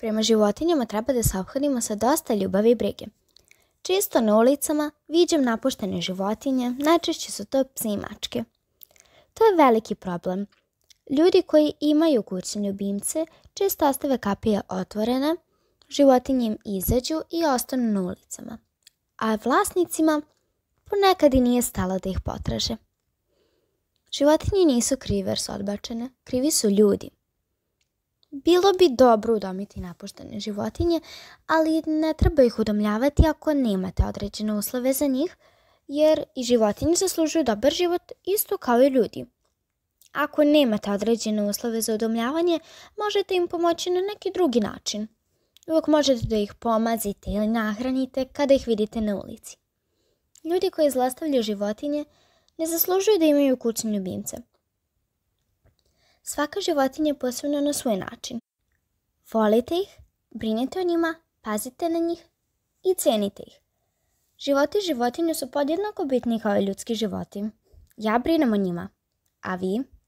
Prema životinjama treba da se obhodimo sa dosta ljubavi i brige. Često na ulicama viđem napuštene životinje, najčešće su to psi i mačke. To je veliki problem. Ljudi koji imaju kućne ljubimce često ostave kapije otvorene, životinje im izađu i ostanu na ulicama. A vlasnicima ponekad i nije stalo da ih potraže. Životinje nisu krive jer su odbačene, krivi su ljudi. Bilo bi dobro udomiti napuštene životinje, ali ne treba ih udomljavati ako nemate određene uslove za njih, jer i životinje zaslužuju dobar život isto kao i ljudi. Ako nemate određene uslove za udomljavanje, možete im pomoći na neki drugi način. Uvijek možete da ih pomazite ili nahranite kada ih vidite na ulici. Ljudi koji zlostavljaju životinje ne zaslužuju da imaju kućne ljubimce – Svaka životinja je posebna na svoj način. Volite ih, brinite o njima, pazite na njih i cenite ih. Životi životinja su podjednako bitni kao i ljudski životi. Ja brinem o njima, a vi?